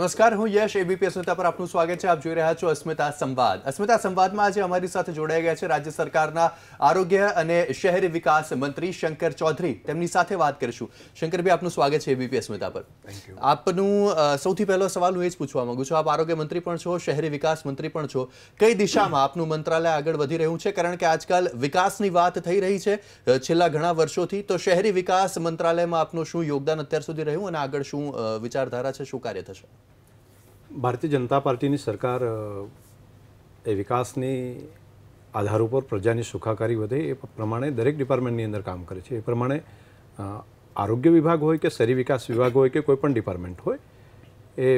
નમસ્કાર હું યશ એબીપી અસ્મિતા પર આપનું સ્વાગત છે આપ જોઈ રહ્યા છો અસ્મિતા સંવાદ અસ્મિતા સંવાદમાં આજે અમારી સાથે જોડાઈ ગયા છે રાજ્ય સરકારના આરોગ્ય અને શહેરી વિકાસ મંત્રી શંકર ચૌધરી તેમની સાથે વાત કરીશું શંકરભાઈ આપનું સ્વાગત છે એબીપી અસ્મિતા પર આપનું સૌથી પહેલો સવાલ હું એ જ પૂછવા માંગુ છું આપ આરોગ્ય મંત્રી પણ છો શહેરી વિકાસ મંત્રી પણ છો કઈ દિશામાં આપનું મંત્રાલય આગળ વધી રહ્યું છે કારણ કે આજકાલ વિકાસની વાત થઈ રહી છે છેલ્લા ઘણા વર્ષોથી તો શહેરી વિકાસ મંત્રાલયમાં આપનું શું યોગદાન અત્યાર સુધી રહ્યું અને આગળ શું વિચારધારા છે શું કાર્ય થશે ભારતીય જનતા પાર્ટીની સરકાર એ વિકાસની આધાર ઉપર પ્રજાની સુખાકારી વધે એ પ્રમાણે દરેક ડિપાર્ટમેન્ટની અંદર કામ કરે છે એ પ્રમાણે આરોગ્ય વિભાગ હોય કે શહેરી વિકાસ વિભાગ હોય કે કોઈપણ ડિપાર્ટમેન્ટ હોય એ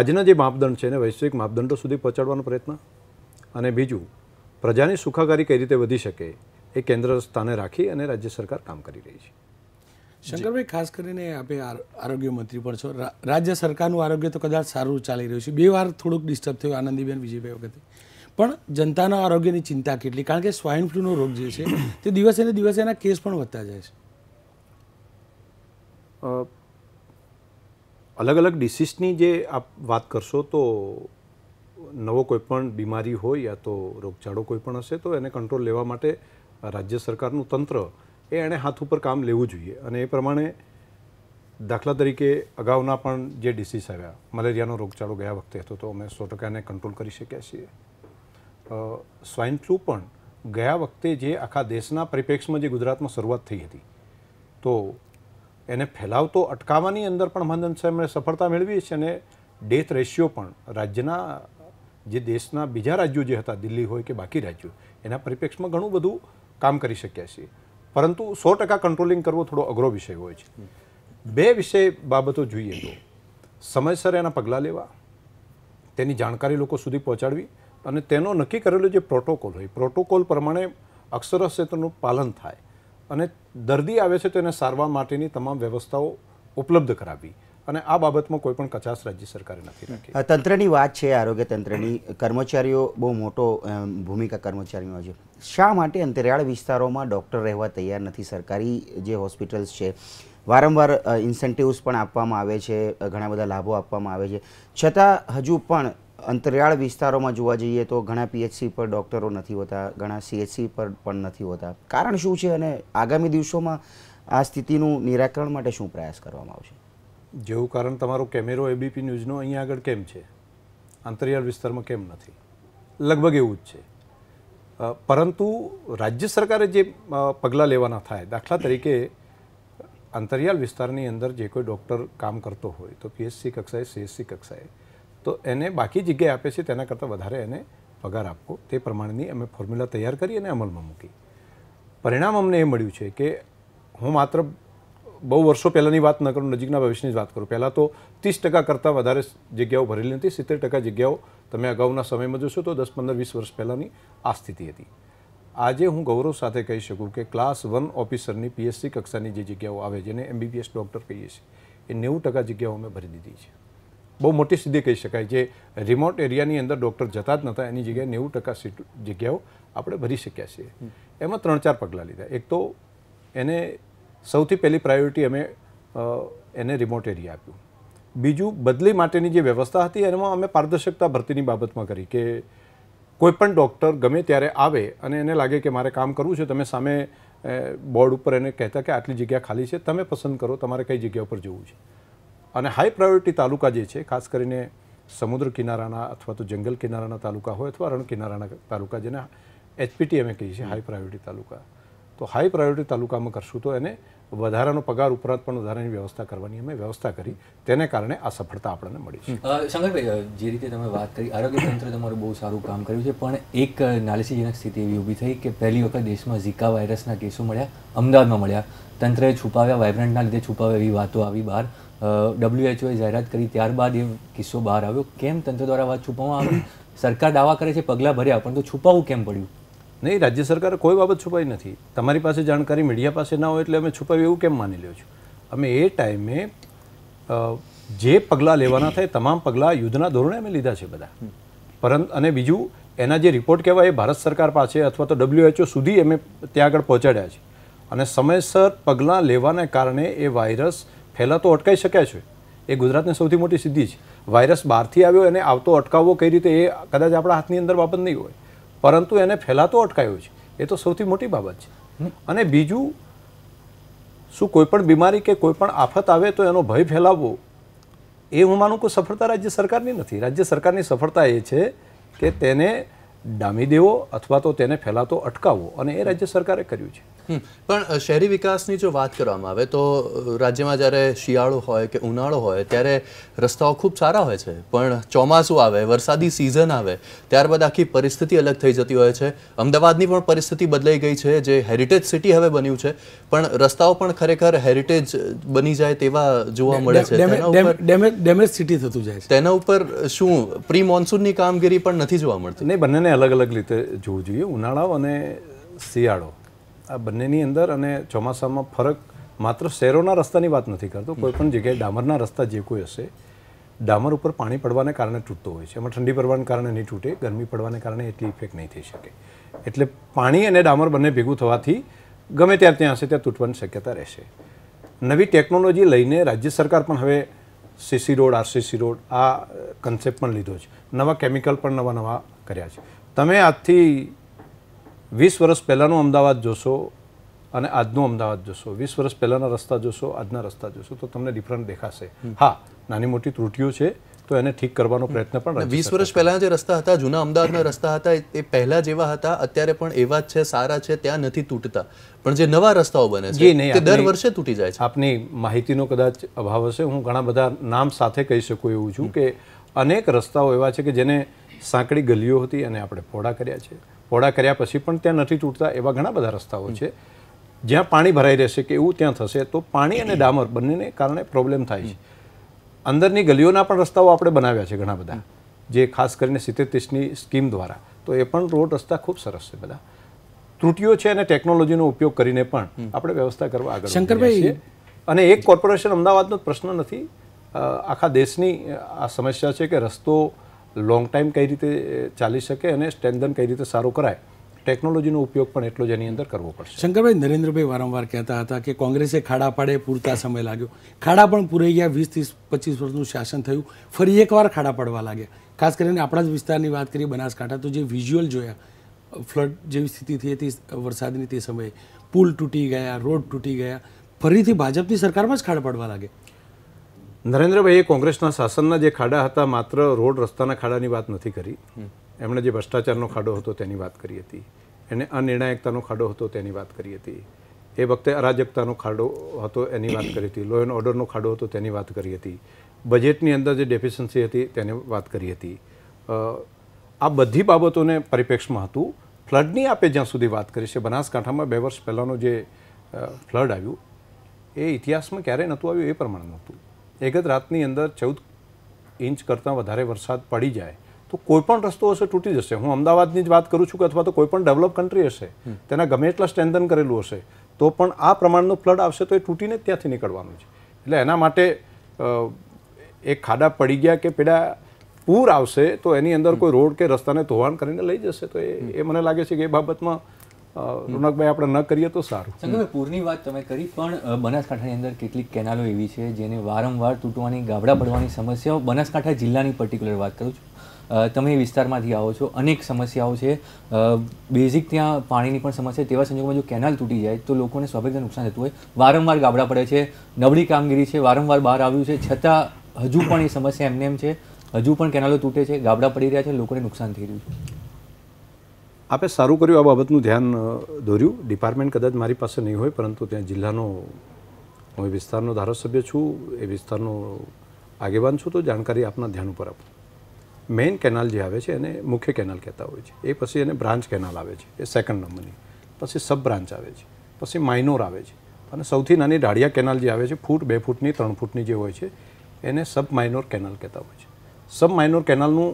આજના જે માપદંડ છે એને વૈશ્વિક માપદંડો સુધી પહોંચાડવાનો પ્રયત્ન અને બીજું પ્રજાની સુખાકારી કઈ રીતે વધી શકે એ કેન્દ્ર સ્થાને રાખી અને રાજ્ય સરકાર કામ કરી રહી છે શંકરભાઈ ખાસ કરીને આપે આરોગ્ય મંત્રી પણ છો રાજ્ય સરકારનું આરોગ્ય તો કદાચ સારું ચાલી રહ્યું છે બે વાર થોડુંક ડિસ્ટર્બ થયું આનંદીબેન વિજયભાઈ વખતે પણ જનતાના આરોગ્યની ચિંતા કેટલી કારણ કે સ્વાઇન ફ્લૂનો રોગ જે છે તે દિવસે ને દિવસે એના કેસ પણ વધતા જાય છે અલગ અલગ ડિસીઝની જે આપ વાત કરશો તો નવો કોઈ પણ બીમારી હોય યા તો રોગચાળો કોઈ પણ હશે તો એને કંટ્રોલ લેવા માટે રાજ્ય સરકારનું તંત્ર એ એણે હાથ ઉપર કામ લેવું જોઈએ અને એ પ્રમાણે દાખલા તરીકે અગાઉના પણ જે ડિસીઝ આવ્યા મલેરિયાનો રોગચાળો ગયા વખતે હતો તો અમે સો ટકાને કંટ્રોલ કરી શક્યા છીએ સ્વાઇન ફ્લૂ પણ ગયા વખતે જે આખા દેશના પરિપ્રેક્ષમાં જે ગુજરાતમાં શરૂઆત થઈ હતી તો એને ફેલાવતો અટકાવવાની અંદર પણ મહંદન સાહેબને સફળતા મેળવી છે અને ડેથ રેશિયો પણ રાજ્યના જે દેશના બીજા રાજ્યો જે હતા દિલ્હી હોય કે બાકી રાજ્યો એના પરિપ્રેક્ષમાં ઘણું બધું કામ કરી શક્યા છીએ પરંતુ સો ટકા કંટ્રોલિંગ કરવો થોડો અઘરો વિષય હોય છે બે વિષય બાબતો જોઈએ તો સમયસર એના પગલાં લેવા તેની જાણકારી લોકો સુધી પહોંચાડવી અને તેનો નક્કી કરેલો જે પ્રોટોકોલ હોય પ્રોટોકોલ પ્રમાણે અક્ષરશે તેનું પાલન થાય અને દર્દી આવે છે તો એને સારવાર માટેની તમામ વ્યવસ્થાઓ ઉપલબ્ધ કરાવવી અને આ બાબતમાં કોઈ પણ કચાશ રાજ્ય સરકારે નથી રાખી તંત્રની વાત છે આરોગ્ય તંત્રની કર્મચારીઓ બહુ મોટો ભૂમિકા કર્મચારીઓ છે શા માટે અંતરિયાળ વિસ્તારોમાં ડૉક્ટર રહેવા તૈયાર નથી સરકારી જે હોસ્પિટલ્સ છે વારંવાર ઇન્સેન્ટિવ્સ પણ આપવામાં આવે છે ઘણા બધા લાભો આપવામાં આવે છે છતાં હજુ પણ અંતરિયાળ વિસ્તારોમાં જોવા જઈએ તો ઘણા પીએચસી પર ડૉક્ટરો નથી હોતા ઘણા સીએચસી પર પણ નથી હોતા કારણ શું છે અને આગામી દિવસોમાં આ સ્થિતિનું નિરાકરણ માટે શું પ્રયાસ કરવામાં આવશે જેવું કારણ તમારો કેમેરો એબીપી ન્યૂઝનો અહીંયા આગળ કેમ છે આંતરિયાળ વિસ્તારમાં કેમ નથી લગભગ એવું જ છે પરંતુ રાજ્ય સરકારે જે પગલાં લેવાના થાય દાખલા તરીકે આંતરિયાળ વિસ્તારની અંદર જે કોઈ ડૉક્ટર કામ કરતો હોય તો પીએચસી કક્ષાએ સીએસસી કક્ષાએ તો એને બાકી જગ્યાએ આપે છે તેના કરતાં વધારે એને પગાર આપવો તે પ્રમાણેની અમે ફોર્મ્યુલા તૈયાર કરી અને અમલમાં મૂકી પરિણામ અમને એ મળ્યું છે કે હું માત્ર બહુ વર્ષો પહેલાંની વાત ન કરું નજીકના ભવિષ્યની વાત કરું પહેલાં તો ત્રીસ ટકા કરતાં વધારે જગ્યાઓ ભરેલી હતી સિત્તેર ટકા જગ્યાઓ તમે અગાઉના સમયમાં જોશો તો દસ પંદર વીસ વર્ષ પહેલાંની આ સ્થિતિ હતી આજે હું ગૌરવ સાથે કહી શકું કે ક્લાસ વન ઓફિસરની પીએસસી કક્ષાની જે જગ્યાઓ આવે જેને એમબીબીએસ ડૉક્ટર કહીએ છીએ એ નેવું ટકા જગ્યાઓ અમે ભરી દીધી છે બહુ મોટી સિદ્ધિ કહી શકાય જે રિમોટ એરિયાની અંદર ડૉક્ટર જતા જ નહોતા એની જગ્યાએ નેવું ટકા સીટ જગ્યાઓ આપણે ભરી શક્યા છીએ એમાં ત્રણ ચાર પગલાં લીધા એક તો એને સૌથી પહેલી પ્રાયોરિટી અમે એને રિમોટ એરિયા આપ્યું બીજું બદલી માટેની જે વ્યવસ્થા હતી એમાં અમે પારદર્શકતા ભરતીની બાબતમાં કરી કે કોઈપણ ડૉક્ટર ગમે ત્યારે આવે અને એને લાગે કે મારે કામ કરવું છે તમે સામે બોર્ડ ઉપર એને કહેતા કે આટલી જગ્યા ખાલી છે તમે પસંદ કરો તમારે કઈ જગ્યા ઉપર જવું છે અને હાઈ પ્રાયોરિટી તાલુકા જે છે ખાસ કરીને સમુદ્ર કિનારાના અથવા તો જંગલ કિનારાના તાલુકા હોય અથવા રણ કિનારાના તાલુકા જેને એચપીટી અમે કહીએ છીએ હાઈ પ્રાયોરિટી તાલુકા તો હાઈ પ્રાયોરિટી તાલુકામાં કરશું તો એને વધારાનો પગાર ઉપરાંત પણ વધારાની વ્યવસ્થા કરવાની અમે વ્યવસ્થા કરી તેને કારણે આ સફળતા આપણને મળી છે શંકરભાઈ જે રીતે તમે વાત કરી આરોગ્ય તંત્ર તમારું બહુ સારું કામ કર્યું છે પણ એક નાલિસીજનક સ્થિતિ એવી ઊભી થઈ કે પહેલી વખત દેશમાં ઝીકા વાયરસના કેસો મળ્યા અમદાવાદમાં મળ્યા તંત્રએ છુપાવ્યા વાયબ્રન્ટના લીધે છુપાવ્યા એવી વાતો આવી બહાર ડબ્લ્યુએચઓએ જાહેરાત કરી ત્યારબાદ એ કિસ્સો બહાર આવ્યો કેમ તંત્ર દ્વારા વાત છુપાવવામાં આવી સરકાર દાવા કરે છે પગલાં ભર્યા પણ તો છુપાવવું કેમ પડ્યું નહીં રાજ્ય સરકારે કોઈ બાબત છુપાઈ નથી તમારી પાસે જાણકારી મીડિયા પાસે ના હોય એટલે અમે છુપાવી એવું કેમ માની લો છો અમે એ ટાઈમે જે પગલાં લેવાના થાય તમામ પગલાં યુદ્ધના ધોરણે અમે લીધા છે બધા પરંતુ અને બીજું એના જે રિપોર્ટ કહેવાય એ ભારત સરકાર પાસે અથવા તો ડબ્લ્યુએચઓ સુધી અમે ત્યાં આગળ પહોંચાડ્યા છે અને સમયસર પગલાં લેવાને કારણે એ વાયરસ ફેલાતો અટકાઈ શક્યા છે એ ગુજરાતને સૌથી મોટી સિદ્ધિ છે વાયરસ બહારથી આવ્યો અને આવતો અટકાવવો કઈ રીતે એ કદાચ આપણા હાથની અંદર બાબત નહીં હોય પરંતુ એને ફેલાતો અટકાયો છે એ તો સૌથી મોટી બાબત છે અને બીજું શું કોઈપણ બીમારી કે કોઈપણ આફત આવે તો એનો ભય ફેલાવવો એ હું માનું કે સફળતા રાજ્ય સરકારની નથી રાજ્ય સરકારની સફળતા એ છે કે તેને ડામી દેવો અથવા તો તેને ફેલાતો અટકાવવો અને એ રાજ્ય સરકારે કર્યું છે પણ શહેરી વિકાસની જો વાત કરવામાં આવે તો રાજ્યમાં જ્યારે શિયાળો હોય કે ઉનાળો હોય ત્યારે રસ્તાઓ ખૂબ સારા હોય છે પણ ચોમાસું આવે વરસાદી સિઝન આવે ત્યારબાદ આખી પરિસ્થિતિ અલગ થઈ જતી હોય છે અમદાવાદની પણ પરિસ્થિતિ બદલાઈ ગઈ છે જે હેરિટેજ સિટી હવે બન્યું છે પણ રસ્તાઓ પણ ખરેખર હેરિટેજ બની જાય તેવા જોવા મળે છે ડેમેજ સિટી થતું જાય છે તેના ઉપર શું પ્રી મોન્સૂનની કામગીરી પણ નથી જોવા મળતી નહીં બંનેને અલગ અલગ રીતે જોવું જોઈએ ઉનાળો અને શિયાળો આ બંનેની અંદર અને ચોમાસામાં ફરક માત્ર શહેરોના રસ્તાની વાત નથી કરતો કોઈ પણ જગ્યાએ ડામરના રસ્તા જે કોઈ હશે ડામર ઉપર પાણી પડવાને કારણે તૂટતો હોય છે એમાં ઠંડી પડવાને કારણે નહીં તૂટે ગરમી પડવાને કારણે એટલી ઇફેક્ટ નહીં થઈ શકે એટલે પાણી અને ડામર બંને ભેગું થવાથી ગમે ત્યાં ત્યાં હશે ત્યાં તૂટવાની શક્યતા રહેશે નવી ટેકનોલોજી લઈને રાજ્ય સરકાર પણ હવે સીસી રોડ આરસીસી રોડ આ કન્સેપ્ટ પણ લીધો છે નવા કેમિકલ પણ નવા નવા કર્યા છે તમે આજથી વીસ વર્ષ પહેલાંનું અમદાવાદ જોશો અને આજનું અમદાવાદ જોશો વીસ વર્ષ પહેલાંના રસ્તા જોશો આજના રસ્તા જોશો તો તમને ડિફરન્ટ દેખાશે હા નાની મોટી ત્રુટિઓ છે તો એને ઠીક કરવાનો પ્રયત્ન પણ વીસ વર્ષ પહેલા જે રસ્તા હતા જૂના અમદાવાદના રસ્તા હતા એ પહેલા જેવા હતા અત્યારે પણ એવા જ છે સારા છે ત્યાં નથી તૂટતા પણ જે નવા રસ્તાઓ બને છે તે દર વર્ષે તૂટી જાય છે આપની માહિતીનો કદાચ અભાવ હશે હું ઘણા બધા નામ સાથે કહી શકું એવું છું કે અનેક રસ્તાઓ એવા છે કે જેને સાંકડી ગલીઓ હતી અને આપણે પહોળા કર્યા છે હોડા કર્યા પછી પણ ત્યાં નથી તૂટતા એવા ઘણા બધા રસ્તાઓ છે જ્યાં પાણી ભરાઈ રહેશે કે એવું ત્યાં થશે તો પાણી અને ડામર બંનેને કારણે પ્રોબ્લેમ થાય છે અંદરની ગલીઓના પણ રસ્તાઓ આપણે બનાવ્યા છે ઘણા બધા જે ખાસ કરીને સિત્તેર ત્રીસની સ્કીમ દ્વારા તો એ પણ રોડ રસ્તા ખૂબ સરસ છે બધા ત્રુટીઓ છે અને ટેકનોલોજીનો ઉપયોગ કરીને પણ આપણે વ્યવસ્થા કરવા આગળ શંકરભાઈ અને એક કોર્પોરેશન અમદાવાદનો પ્રશ્ન નથી આખા દેશની આ સમસ્યા છે કે રસ્તો લોંગ ટાઈમ કઈ રીતે ચાલી શકે અને સ્ટ્રેન્થન કઈ રીતે સારું કરાય ટેકનોલોજીનો ઉપયોગ પણ એટલો જ એની અંદર કરવો પડશે શંકરભાઈ નરેન્દ્રભાઈ વારંવાર કહેતા હતા કે કોંગ્રેસે ખાડા પાડે પૂરતા સમય લાગ્યો ખાડા પણ પૂરાઈ ગયા વીસ ત્રીસ પચીસ વર્ષનું શાસન થયું ફરી એકવાર ખાડા પાડવા લાગ્યા ખાસ કરીને આપણા જ વિસ્તારની વાત કરીએ બનાસકાંઠા તો જે વિઝ્યુઅલ જોયા ફ્લડ જેવી સ્થિતિ થઈ હતી વરસાદની તે સમયે પુલ તૂટી ગયા રોડ તૂટી ગયા ફરીથી ભાજપની સરકારમાં જ ખાડા પાડવા લાગે નરેન્દ્રભાઈએ કોંગ્રેસના શાસનના જે ખાડા હતા માત્ર રોડ રસ્તાના ખાડાની વાત નથી કરી એમણે જે ભ્રષ્ટાચારનો ખાડો હતો તેની વાત કરી હતી એને અનિર્ણાયકતાનો ખાડો હતો તેની વાત કરી હતી એ વખતે અરાજકતાનો ખાડો હતો એની વાત કરી હતી લો એન્ડ ઓર્ડરનો ખાડો હતો તેની વાત કરી હતી બજેટની અંદર જે ડેફિશન્સી હતી તેની વાત કરી હતી આ બધી બાબતોને પરિપ્રેક્ષમાં હતું ફ્લડની આપે જ્યાં સુધી વાત કરી છે બનાસકાંઠામાં બે વર્ષ પહેલાંનો જે ફ્લડ આવ્યું એ ઇતિહાસમાં ક્યારેય નહોતું આવ્યું એ પ્રમાણે નહોતું એક જ રાતની અંદર ચૌદ ઇંચ કરતાં વધારે વરસાદ પડી જાય તો કોઈપણ રસ્તો હશે તૂટી જશે હું અમદાવાદની જ વાત કરું છું કે અથવા તો કોઈપણ ડેવલપ કન્ટ્રી હશે તેના ગમે એટલા સ્ટ્રેન્થન કરેલું હશે તો પણ આ પ્રમાણનું ફ્લડ આવશે તો એ તૂટીને ત્યાંથી નીકળવાનું છે એટલે એના માટે એક ખાડા પડી ગયા કે પેલા પૂર આવશે તો એની અંદર કોઈ રોડ કે રસ્તાને ધોવાણ કરીને લઈ જશે તો એ એ મને લાગે છે કે એ બાબતમાં રોનકભાઈ આપણે ન કરીએ તો સારું સંગમે પૂરની વાત તમે કરી પણ બનાસકાંઠાની અંદર કેટલીક કેનાલો એવી છે જેને વારંવાર તૂટવાની ગાબડા પડવાની સમસ્યાઓ બનાસકાંઠા જિલ્લાની પર્ટિક્યુલર વાત કરું છું તમે વિસ્તારમાંથી આવો છો અનેક સમસ્યાઓ છે બેઝિક ત્યાં પાણીની પણ સમસ્યા તેવા સંજોગોમાં જો કેનાલ તૂટી જાય તો લોકોને સ્વાભાવિક નુકસાન થતું હોય વારંવાર ગાબડા પડે છે નબળી કામગીરી છે વારંવાર બહાર આવ્યું છે છતાં હજુ પણ એ સમસ્યા એમને એમ છે હજુ પણ કેનાલો તૂટે છે ગાબડા પડી રહ્યા છે લોકોને નુકસાન થઈ રહ્યું છે આપે સારું કર્યું આ બાબતનું ધ્યાન દોર્યું ડિપાર્ટમેન્ટ કદાચ મારી પાસે નહીં હોય પરંતુ ત્યાં જિલ્લાનો હું એ વિસ્તારનો ધારાસભ્ય છું એ વિસ્તારનો આગેવાન છું તો જાણકારી આપના ધ્યાન ઉપર આપો મેઇન કેનાલ જે આવે છે એને મુખ્ય કેનાલ કહેતા હોય છે એ પછી એને બ્રાન્ચ કેનાલ આવે છે એ સેકન્ડ નંબરની પછી સબ બ્રાન્ચ આવે છે પછી માઇનોર આવે છે અને સૌથી નાની ડાળિયા કેનાલ જે આવે છે ફૂટ બે ફૂટની ત્રણ ફૂટની જે હોય છે એને સબ માઇનોર કેનાલ કહેતા હોય છે સબ માઇનોર કેનાલનું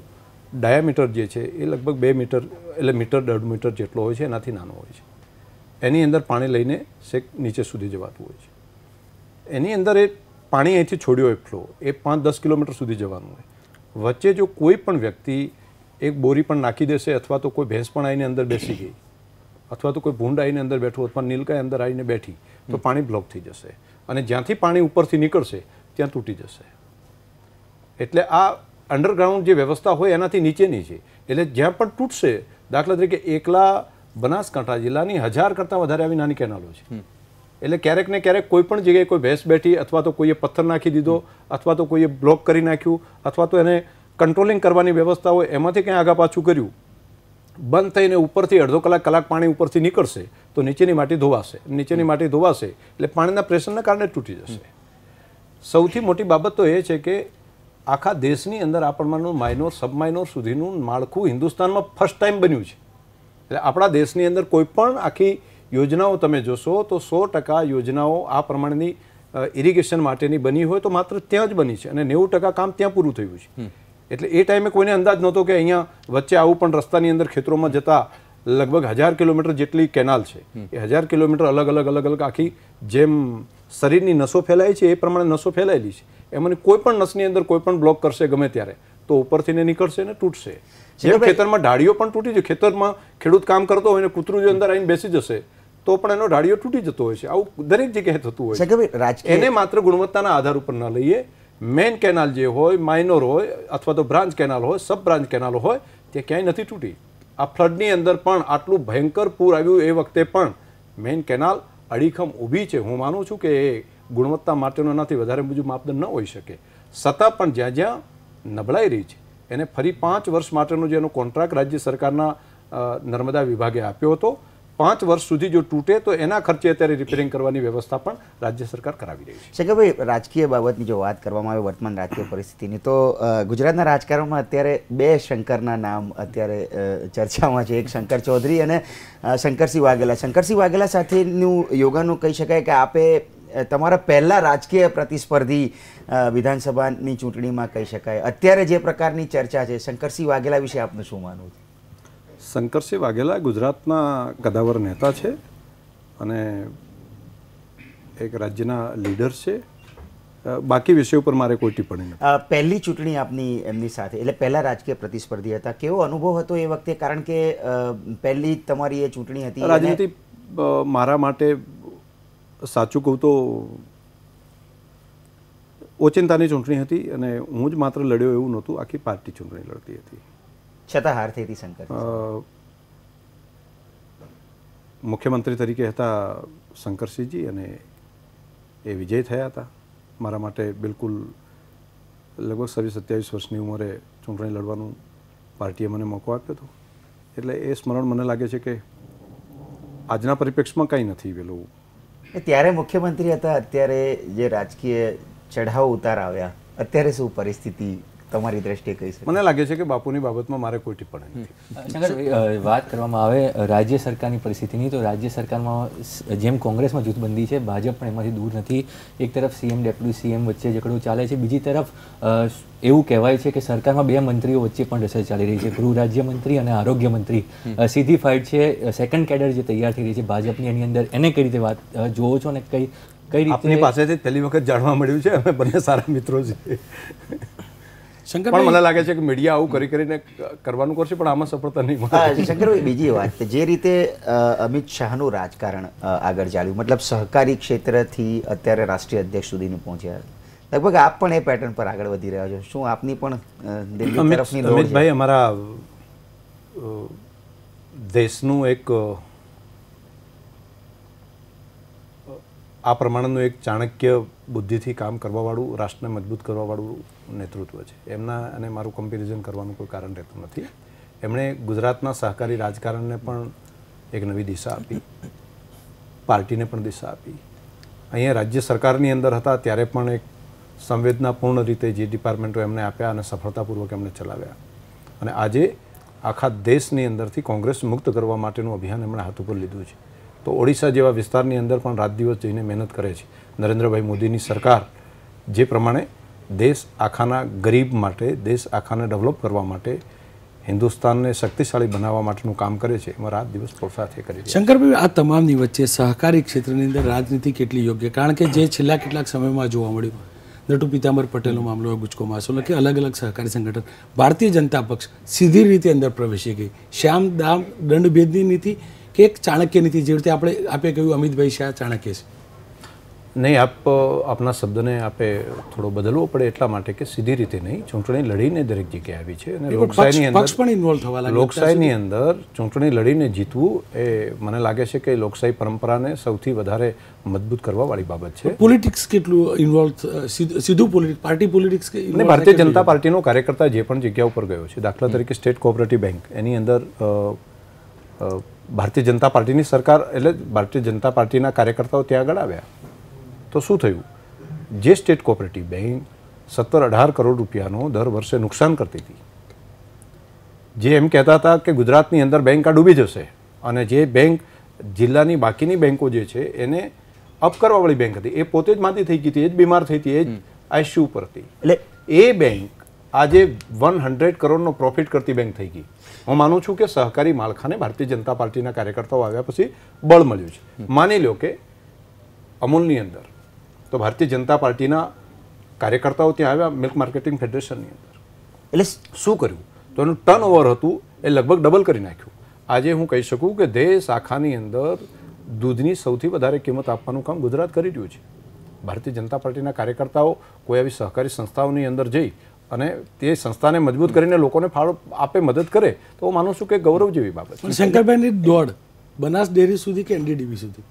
ડાયામીટર જે છે એ લગભગ બે મીટર એટલે મીટર દોઢ મીટર જેટલો હોય છે એનાથી નાનો હોય છે એની અંદર પાણી લઈને શેક નીચે સુધી જવાતું હોય છે એની અંદર એ પાણી અહીંથી છોડ્યો હોય ફ્લો એ પાંચ દસ કિલોમીટર સુધી જવાનું હોય વચ્ચે જો કોઈ પણ વ્યક્તિ એક બોરી પણ નાખી દેશે અથવા તો કોઈ ભેંસ પણ આવીને અંદર બેસી ગઈ અથવા તો કોઈ ભૂંડ આવીને અંદર બેઠું અથવા નીલકાય અંદર આવીને બેઠી તો પાણી બ્લોક થઈ જશે અને જ્યાંથી પાણી ઉપરથી નીકળશે ત્યાં તૂટી જશે એટલે આ અંડરગ્રાઉન્ડ જે વ્યવસ્થા હોય એનાથી નીચેની છે એટલે જ્યાં પણ તૂટશે દાખલા તરીકે એકલા બનાસકાંઠા જિલ્લાની હજાર કરતાં વધારે આવી નાની કેનાલો છે એટલે ક્યારેક ને ક્યારેક કોઈ પણ જગ્યાએ કોઈ ભેંસ બેઠી અથવા તો કોઈએ પથ્થર નાખી દીધો અથવા તો કોઈએ બ્લોક કરી નાખ્યું અથવા તો એને કંટ્રોલિંગ કરવાની વ્યવસ્થા હોય એમાંથી ક્યાંય આગા પાછું કર્યું બંધ થઈને ઉપરથી અડધો કલાક કલાક પાણી ઉપરથી નીકળશે તો નીચેની માટી ધોવાશે નીચેની માટી ધોવાશે એટલે પાણીના પ્રેશરના કારણે તૂટી જશે સૌથી મોટી બાબત તો એ છે કે આખા દેશની અંદર આપણમાંનું માઇનોર સબ માઇનોર સુધીનું માળખું હિન્દુસ્તાનમાં ફર્સ્ટ ટાઈમ બન્યું છે એટલે આપણા દેશની અંદર કોઈ પણ આખી યોજનાઓ તમે જોશો તો સો ટકા યોજનાઓ આ પ્રમાણેની ઇરિગેશન માટેની બની હોય તો માત્ર ત્યાં જ બની છે અને નેવું ટકા કામ ત્યાં પૂરું થયું છે એટલે એ ટાઈમે કોઈને અંદાજ નહોતો કે અહીંયા વચ્ચે આવું પણ રસ્તાની અંદર ખેતરોમાં જતા લગભગ હજાર કિલોમીટર જેટલી કેનાલ છે એ હજાર કિલોમીટર અલગ અલગ અલગ અલગ આખી જેમ શરીરની નસો ફેલાય છે એ પ્રમાણે નસો ફેલાયેલી છે એમને કોઈ પણ નસની અંદર કોઈ પણ બ્લોક કરશે ગમે ત્યારે તો ઉપરથી ને નીકળશે ને તૂટશે જેમ ખેતરમાં ડાળીઓ પણ તૂટી જાય ખેતરમાં ખેડૂત કામ કરતો હોય ને કૂતરું જો અંદર આવીને બેસી જશે તો પણ એનો ડાળીઓ તૂટી જતો હોય છે આવું દરેક જગ્યાએ થતું હોય છે એને માત્ર ગુણવત્તાના આધાર ઉપર ન લઈએ મેઇન કેનાલ જે હોય માઇનોર હોય અથવા તો બ્રાન્ચ કેનાલ હોય સબ બ્રાન્ચ કેનાલ હોય તે ક્યાંય નથી તૂટી આ ફ્લડની અંદર પણ આટલું ભયંકર પૂર આવ્યું એ વખતે પણ મેઇન કેનાલ અડીખમ ઊભી છે હું માનું છું કે એ ગુણવત્તા માટેનો નથી વધારે બીજું માપદંડ ન હોઈ શકે છતાં પણ જ્યાં જ્યાં નબળાઈ રહી છે એને ફરી પાંચ વર્ષ માટેનો એનો કોન્ટ્રાક્ટ રાજ્ય સરકારના નર્મદા વિભાગે આપ્યો હતો પાંચ વર્ષ સુધી જો તૂટે તો એના ખર્ચે અત્યારે રિપેરિંગ કરવાની વ્યવસ્થા પણ રાજ્ય સરકાર કરાવી રહી છે કે ભાઈ રાજકીય બાબતની જો વાત કરવામાં આવે વર્તમાન રાજકીય પરિસ્થિતિની તો ગુજરાતના રાજકારણમાં અત્યારે બે શંકરના નામ અત્યારે ચર્ચામાં છે એક શંકર ચૌધરી અને શંકરસિંહ વાઘેલા શંકરસિંહ વાઘેલા સાથેનું યોગાનું કહી શકાય કે આપે તમારા પહેલાં રાજકીય પ્રતિસ્પર્ધી વિધાનસભાની ચૂંટણીમાં કહી શકાય અત્યારે જે પ્રકારની ચર્ચા છે શંકરસિંહ વાઘેલા વિશે આપનું શું માનવું છે શંકરસિંહ વાઘેલા ગુજરાતના કદાવર નેતા છે અને એક રાજ્યના લીડર છે બાકી વિષય ઉપર મારે કોઈ ટિપ્પણી નથી પહેલી ચૂંટણી આપની એમની સાથે એટલે પહેલાં રાજકીય પ્રતિસ્પર્ધી હતા કેવો અનુભવ હતો એ વખતે કારણ કે પહેલી તમારી એ ચૂંટણી હતી રાજનીતિ મારા માટે સાચું કહું તો ઓચિંતાની ચૂંટણી હતી અને હું જ માત્ર લડ્યો એવું નહોતું આખી પાર્ટી ચૂંટણી લડતી હતી છતાં હાર થઈ હતી શંકર મુખ્યમંત્રી તરીકે હતા શંકરસિંહજી અને એ વિજય થયા હતા મારા માટે બિલકુલ લગભગ સવીસ સત્યાવીસ વર્ષની ઉંમરે ચૂંટણી લડવાનું પાર્ટીએ મને મોકો આપ્યો હતો એટલે એ સ્મરણ મને લાગે છે કે આજના પરિપ્રેક્ષમાં કંઈ નથી પેલું ત્યારે મુખ્યમંત્રી હતા અત્યારે જે રાજકીય ચઢાવ ઉતાર આવ્યા અત્યારે શું પરિસ્થિતિ તમારી દ્રષ્ટિએ કહી શકો મને લાગે છે કે બાપુની બાબતમાં મારે કોઈ ટિપ્પણી નથી વાત કરવામાં આવે રાજ્ય સરકારની પરિસ્થિતિની તો રાજ્ય સરકારમાં જેમ કોંગ્રેસમાં જૂથબંધી છે ભાજપ પણ એમાંથી દૂર નથી એક તરફ સીએમ ડેપ્યુટી સીએમ વચ્ચે ઝઘડો ચાલે છે બીજી તરફ એવું કહેવાય છે કે સરકારમાં બે મંત્રીઓ વચ્ચે પણ રસોઈ ચાલી રહી છે ગૃહ રાજ્યમંત્રી અને આરોગ્ય મંત્રી સીધી ફાઇટ છે સેકન્ડ કેડર જે તૈયાર થઈ રહી છે ભાજપની એની અંદર એને કઈ રીતે વાત જોવો છો અને કઈ કઈ રીતે આપની પાસેથી પહેલી વખત જાણવા મળ્યું છે અમે બંને સારા મિત્રો છીએ પણ મને લાગે છે કે મીડિયા આવું કરી કરીને કરવાનું કરશે પણ આમાં સફળતા નહીં મળે શંકરભાઈ બીજી વાત કે જે રીતે અમિત શાહનું રાજકારણ આગળ ચાલ્યું મતલબ સહકારી ક્ષેત્રથી અત્યારે રાષ્ટ્રીય અધ્યક્ષ સુધીની પહોંચ્યા લગભગ આપ પણ એ પેટર્ન પર આગળ વધી રહ્યા છો શું આપની પણ દિલ્હી તરફની અમિતભાઈ અમારા દેશનું એક આ પ્રમાણેનું એક ચાણક્ય બુદ્ધિથી કામ કરવાવાળું રાષ્ટ્રને મજબૂત કરવાવાળું નેતૃત્વ છે એમના અને મારું કમ્પેરિઝન કરવાનું કોઈ કારણ રહેતું નથી એમણે ગુજરાતના સહકારી રાજકારણને પણ એક નવી દિશા આપી પાર્ટીને પણ દિશા આપી અહીંયા રાજ્ય સરકારની અંદર હતા ત્યારે પણ એક સંવેદનાપૂર્ણ રીતે જે ડિપાર્ટમેન્ટો એમને આપ્યા અને સફળતાપૂર્વક એમને ચલાવ્યા અને આજે આખા દેશની અંદરથી કોંગ્રેસ મુક્ત કરવા માટેનું અભિયાન એમણે હાથ ઉપર લીધું છે તો ઓડિશા જેવા વિસ્તારની અંદર પણ રાત દિવસ જઈને મહેનત કરે છે નરેન્દ્રભાઈ મોદીની સરકાર જે પ્રમાણે દેશ આખાના ગરીબ માટે દેશ આખાને ડેવલપ કરવા માટે હિન્દુસ્તાનને શક્તિશાળી બનાવવા માટેનું કામ કરે છે એમાં રાત દિવસ પ્રોત્સાહિત કરી છે શંકરભાઈ આ તમામની વચ્ચે સહકારી ક્ષેત્રની અંદર રાજનીતિ કેટલી યોગ્ય કારણ કે જે છેલ્લા કેટલાક સમયમાં જોવા મળ્યું નટુ પિતાંબર પટેલનો મામલો ગુજકો માસોલ કે અલગ અલગ સહકારી સંગઠન ભારતીય જનતા પક્ષ સીધી રીતે અંદર પ્રવેશી ગઈ શ્યામ દામ દંડભેદની નીતિ કે એક ચાણક્ય નીતિ જેવી રીતે આપણે આપે કહ્યું અમિતભાઈ શાહ ચાણક્ય છે નહીં આપ આપના શબ્દને આપે થોડો બદલવો પડે એટલા માટે કે સીધી રીતે નહીં ચૂંટણી લડીને દરેક જગ્યાએ આવી છે અને લોકશાહીની અંદર પણ ઇન્વોલ્વ થવા લોકશાહીની અંદર ચૂંટણી લડીને જીતવું એ મને લાગે છે કે લોકશાહી પરંપરાને સૌથી વધારે મજબૂત કરવાવાળી બાબત છે પોલિટિક્સ કેટલું ઇન્વોલ્વ સીધું પોલિટિક્સ પાર્ટી પોલિટિક્સ અને ભારતીય જનતા પાર્ટીનો કાર્યકર્તા જે પણ જગ્યા ઉપર ગયો છે દાખલા તરીકે સ્ટેટ કોઓપરેટિવ બેંક એની અંદર ભારતીય જનતા પાર્ટીની સરકાર એટલે ભારતીય જનતા પાર્ટીના કાર્યકર્તાઓ ત્યાં આગળ આવ્યા તો શું થયું જે સ્ટેટ કોઓપરેટિવ બેંક સત્તર અઢાર કરોડ રૂપિયાનો દર વર્ષે નુકસાન કરતી હતી જે એમ કહેતા હતા કે ગુજરાતની અંદર બેંક આ ડૂબી જશે અને જે બેંક જિલ્લાની બાકીની બેંકો જે છે એને અપ કરવાવાળી બેંક હતી એ પોતે જ માંથી થઈ ગઈ હતી એ જ બીમાર થઈ હતી એ જ આઈસ્યુ ઉપર હતી એટલે એ બેંક આજે વન હંડ્રેડ કરોડનો પ્રોફિટ કરતી બેંક થઈ ગઈ હું માનું છું કે સહકારી માળખાને ભારતીય જનતા પાર્ટીના કાર્યકર્તાઓ આવ્યા પછી બળ મળ્યું છે માની લો કે અમૂલની અંદર તો ભારતીય જનતા પાર્ટીના કાર્યકર્તાઓ ત્યાં આવ્યા મિલ્ક માર્કેટિંગ ફેડરેશનની અંદર એટલે શું કર્યું તો એનું ટર્ન ઓવર હતું એ લગભગ ડબલ કરી નાખ્યું આજે હું કહી શકું કે ધ્યેય શાખાની અંદર દૂધની સૌથી વધારે કિંમત આપવાનું કામ ગુજરાત કરી રહ્યું છે ભારતીય જનતા પાર્ટીના કાર્યકર્તાઓ કોઈ આવી સહકારી સંસ્થાઓની અંદર જઈ અને તે સંસ્થાને મજબૂત કરીને લોકોને ફાળો આપે મદદ કરે તો હું માનું છું કે ગૌરવ જેવી બાબત શંકરભાઈની દોડ બનાસ ડેરી સુધી કે એનડીડીબી સુધી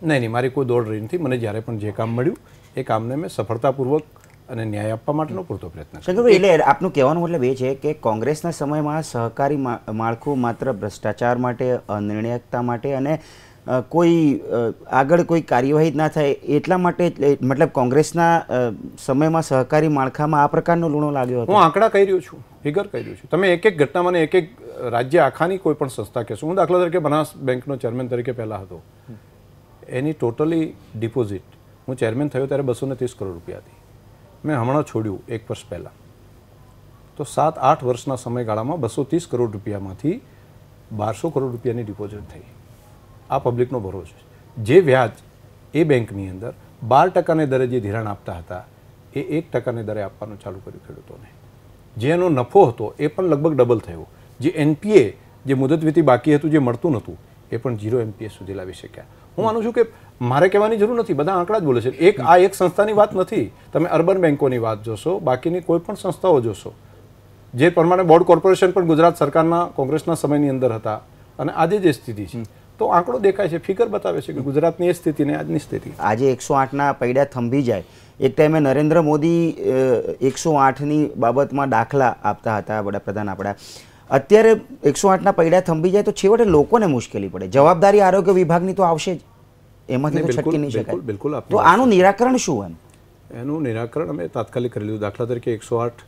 નહીં નહીં મારી કોઈ દોડ રહી નથી મને જ્યારે પણ જે કામ મળ્યું એ કામને મેં સફળતાપૂર્વક અને ન્યાય આપવા માટેનો પૂરતો પ્રયત્ન શંકરભાઈ એટલે આપનું કહેવાનું મતલબ એ છે કે કોંગ્રેસના સમયમાં સહકારી માળખું માત્ર ભ્રષ્ટાચાર માટે અનિર્ણયકતા માટે અને કોઈ આગળ કોઈ કાર્યવાહી ના થાય એટલા માટે મતલબ કોંગ્રેસના સમયમાં સહકારી માળખામાં આ પ્રકારનો લૂણો લાગ્યો હતો હું આંકડા કહી રહ્યો છું ફિગર કહી રહ્યો છું તમે એક એક ઘટના મને એક એક રાજ્ય આખાની કોઈ પણ સંસ્થા કહેશો હું દાખલા તરીકે બનાસ બેંકનો ચેરમેન તરીકે પહેલાં હતો એની ટોટલી ડિપોઝિટ હું ચેરમેન થયો ત્યારે બસો ત્રીસ કરોડ રૂપિયા હતી મેં હમણાં છોડ્યું એક વર્ષ પહેલાં તો સાત આઠ વર્ષના સમયગાળામાં બસો ત્રીસ કરોડ રૂપિયામાંથી બારસો કરોડ રૂપિયાની ડિપોઝિટ થઈ આ પબ્લિકનો ભરોસો છે જે વ્યાજ એ બેંકની અંદર બાર ટકાને દરે જે ધિરાણ આપતા હતા એ એક ટકાને દરે આપવાનું ચાલુ કર્યું ખેડૂતોને જેનો નફો હતો એ પણ લગભગ ડબલ થયો જે એનપીએ જે મુદત વિધિ બાકી હતું જે મળતું નહોતું એ પણ ઝીરો એમપીએ સુધી લાવી શક્યા હું માનું છું કે મારે કહેવાની જરૂર નથી બધા આંકડા જ બોલે છે એક આ એક સંસ્થાની વાત નથી તમે અર્બન બેન્કોની વાત જોશો બાકીની કોઈ પણ સંસ્થાઓ જોશો જે પ્રમાણે બોર્ડ કોર્પોરેશન પણ ગુજરાત સરકારના કોંગ્રેસના સમયની અંદર હતા અને આજે જે સ્થિતિ છે તો આંકડો દેખાય છે ફિગર બતાવે છે કે ગુજરાતની એ સ્થિતિ ને આજની સ્થિતિ આજે એકસો આઠના પૈડા થંભી જાય એક ટાઈમે નરેન્દ્ર મોદી એકસો આઠની બાબતમાં દાખલા આપતા હતા વડાપ્રધાન આપણા અત્યારે એકસો આઠના પૈડા થંભી જાય તો છેવટે લોકોને મુશ્કેલી પડે જવાબદારી આરોગ્ય વિભાગની તો આવશે જ એમાંથી છટકી નહીં શકાય બિલકુલ તો આનું નિરાકરણ શું એમ એનું નિરાકરણ અમે તાત્કાલિક કરી લીધું દાખલા તરીકે એકસો આઠ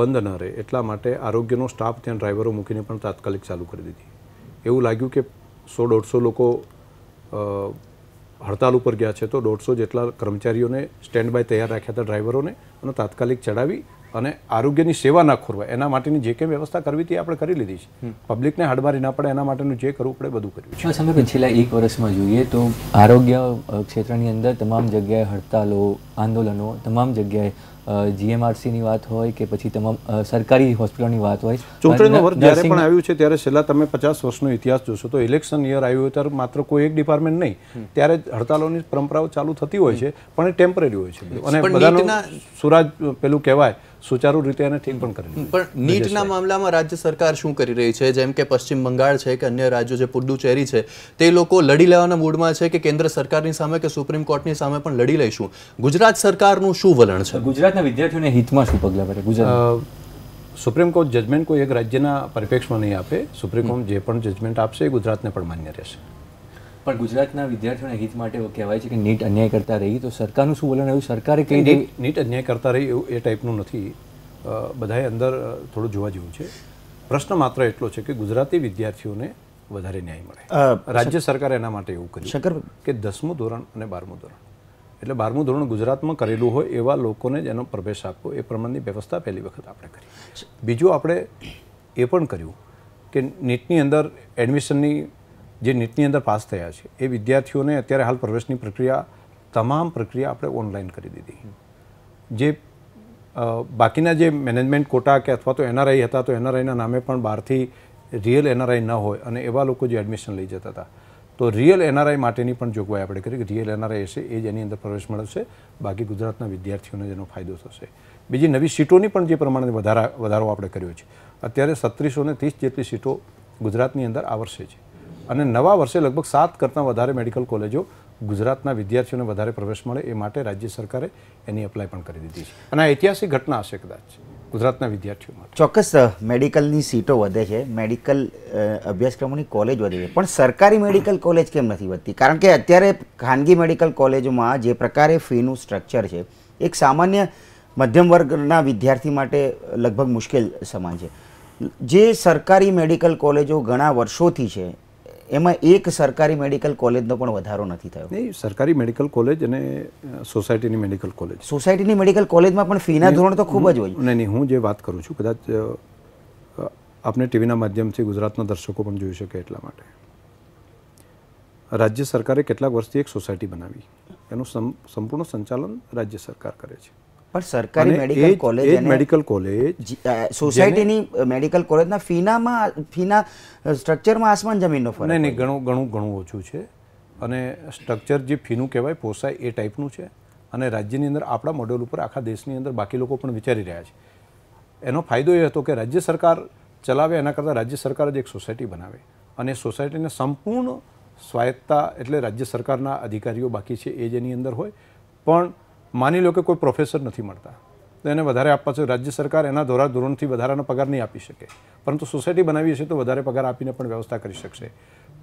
બંધ ન રહે એટલા માટે આરોગ્યનો સ્ટાફ ત્યાં ડ્રાઈવરો મૂકીને પણ તાત્કાલિક ચાલુ કરી દીધી એવું લાગ્યું કે સો દોઢસો લોકો હડતાલ ઉપર ગયા છે તો દોઢસો જેટલા કર્મચારીઓને સ્ટેન્ડ બાય તૈયાર રાખ્યા હતા ડ્રાઈવરોને અને તાત્કાલિક ચડાવી અને આરોગ્યની સેવા ના ખોરવાય એના માટેની જે કંઈ વ્યવસ્થા કરવી હતી આપણે કરી લીધી છે પબ્લિકને હાડમારી ના પડે એના માટેનું જે કરવું પડે બધું કર્યું છે સમય છેલ્લા એક વર્ષમાં જોઈએ તો આરોગ્ય ક્ષેત્રની અંદર તમામ જગ્યાએ હડતાલો આંદોલનો તમામ જગ્યાએ જીએમઆરસીની વાત હોય કે પછી તમામ સરકારી હોસ્પિટલની વાત હોય ચૂંટણીનો વર્ગ જ્યારે પણ આવ્યું છે ત્યારે છેલ્લા તમે પચાસ વર્ષનો ઇતિહાસ જોશો તો ઇલેક્શન યર આવ્યું ત્યારે માત્ર કોઈ એક ડિપાર્ટમેન્ટ નહીં ત્યારે હડતાલોની પરંપરાઓ ચાલુ થતી હોય છે પણ એ ટેમ્પરરી હોય છે અને બધાનો સુરાજ પેલું કહેવાય સુચારુ રીતે અને ઠીક પણ કરી પણ નીટના મામલામાં રાજ્ય સરકાર શું કરી રહી છે જેમ કે પશ્ચિમ બંગાળ છે કે અન્ય રાજ્યો જે પુડુચેરી છે તે લોકો લડી લેવાના મૂડમાં છે કે કેન્દ્ર સરકારની સામે કે સુપ્રીમ કોર્ટની સામે પણ લડી લઈશું ગુજરાત સરકારનું શું વલણ છે ગુજરાતના વિદ્યાર્થીઓને હિતમાં શું પગલાં ભરે ગુજરાત સુપ્રીમ કોર્ટ જજમેન્ટ કોઈ એક રાજ્યના પરિપ્રેક્ષમાં નહીં આપે સુપ્રીમ કોર્ટ જે પણ જજમેન્ટ આપશે એ ગુજરાતને પણ માન્ય રહેશે પણ ગુજરાતના વિદ્યાર્થીઓના હિત માટે એવું કહેવાય છે કે નીટ અન્યાય કરતા રહી તો સરકારનું શું વલણ એવું સરકારે કઈ નીટ નીટ અન્યાય કરતા રહી એવું એ ટાઈપનું નથી બધાએ અંદર થોડું જોવા જેવું છે પ્રશ્ન માત્ર એટલો છે કે ગુજરાતી વિદ્યાર્થીઓને વધારે ન્યાય મળે રાજ્ય સરકારે એના માટે એવું કર્યું શંકર કે દસમું ધોરણ અને બારમું ધોરણ એટલે બારમું ધોરણ ગુજરાતમાં કરેલું હોય એવા લોકોને જેનો પ્રવેશ આપવો એ પ્રમાણની વ્યવસ્થા પહેલી વખત આપણે કરી બીજું આપણે એ પણ કર્યું કે નીટની અંદર એડમિશનની જે નીટની અંદર પાસ થયા છે એ વિદ્યાર્થીઓને અત્યારે હાલ પ્રવેશની પ્રક્રિયા તમામ પ્રક્રિયા આપણે ઓનલાઈન કરી દીધી જે બાકીના જે મેનેજમેન્ટ કોટા કે અથવા તો એનઆરઆઈ હતા તો એનઆરઆઈના નામે પણ બહારથી રિયલ એનઆરઆઈ ન હોય અને એવા લોકો જે એડમિશન લઈ જતા હતા તો રિયલ એનઆરઆઈ માટેની પણ જોગવાઈ આપણે કરી કે રિયલ એનઆરઆઈ હશે એ જ એની અંદર પ્રવેશ મળશે બાકી ગુજરાતના વિદ્યાર્થીઓને જેનો ફાયદો થશે બીજી નવી સીટોની પણ જે પ્રમાણે વધારા વધારો આપણે કર્યો છે અત્યારે સત્રીસો ને ત્રીસ જેટલી સીટો ગુજરાતની અંદર આવશે છે અને નવા વર્ષે લગભગ સાત કરતાં વધારે મેડિકલ કોલેજો ગુજરાતના વિદ્યાર્થીઓને વધારે પ્રવેશ મળે એ માટે રાજ્ય સરકારે એની એપ્લાય પણ કરી દીધી છે અને આ ઐતિહાસિક ઘટના હશે કદાચ ગુજરાતના વિદ્યાર્થીઓ માટે ચોક્કસ મેડિકલની સીટો વધે છે મેડિકલ અભ્યાસક્રમોની કોલેજ વધે છે પણ સરકારી મેડિકલ કોલેજ કેમ નથી વધતી કારણ કે અત્યારે ખાનગી મેડિકલ કોલેજોમાં જે પ્રકારે ફીનું સ્ટ્રક્ચર છે એક સામાન્ય મધ્યમ વર્ગના વિદ્યાર્થી માટે લગભગ મુશ્કેલ સમાન છે જે સરકારી મેડિકલ કોલેજો ઘણા વર્ષોથી છે એમાં એક સરકારી મેડિકલ કોલેજનો પણ વધારો નથી થયો નહીં સરકારી મેડિકલ કોલેજ અને સોસાયટીની મેડિકલ કોલેજ સોસાયટીની મેડિકલ કોલેજમાં પણ ફીના ધોરણ તો ખૂબ જ હોય નહીં નહીં હું જે વાત કરું છું કદાચ આપણે ટીવીના માધ્યમથી ગુજરાતના દર્શકો પણ જોઈ શકે એટલા માટે રાજ્ય સરકારે કેટલાક વર્ષથી એક સોસાયટી બનાવી એનું સંપૂર્ણ સંચાલન રાજ્ય સરકાર કરે છે પણ સરકારી મેડિકલ કોલેજ એ મેડિકલ કોલેજ સોસાયટીની મેડિકલ કોલેજના ફીનામાં ફીના સ્ટ્રક્ચરમાં આસમાન જમીનનો ફરક નહીં નહીં ઘણું ઘણું ઘણું ઓછું છે અને સ્ટ્રક્ચર જે ફીનું કહેવાય પોસાય એ ટાઈપનું છે અને રાજ્યની અંદર આપણા મોડેલ ઉપર આખા દેશની અંદર બાકી લોકો પણ વિચારી રહ્યા છે એનો ફાયદો એ હતો કે રાજ્ય સરકાર ચલાવે એના કરતાં રાજ્ય સરકાર જ એક સોસાયટી બનાવે અને સોસાયટીને સંપૂર્ણ સ્વાયત્તા એટલે રાજ્ય સરકારના અધિકારીઓ બાકી છે એ જેની અંદર હોય પણ માની લો કે કોઈ પ્રોફેસર નથી મળતા તો એને વધારે આપવા છે રાજ્ય સરકાર એના ધોરા ધોરણથી વધારાનો પગાર નહીં આપી શકે પરંતુ સોસાયટી બનાવી હશે તો વધારે પગાર આપીને પણ વ્યવસ્થા કરી શકશે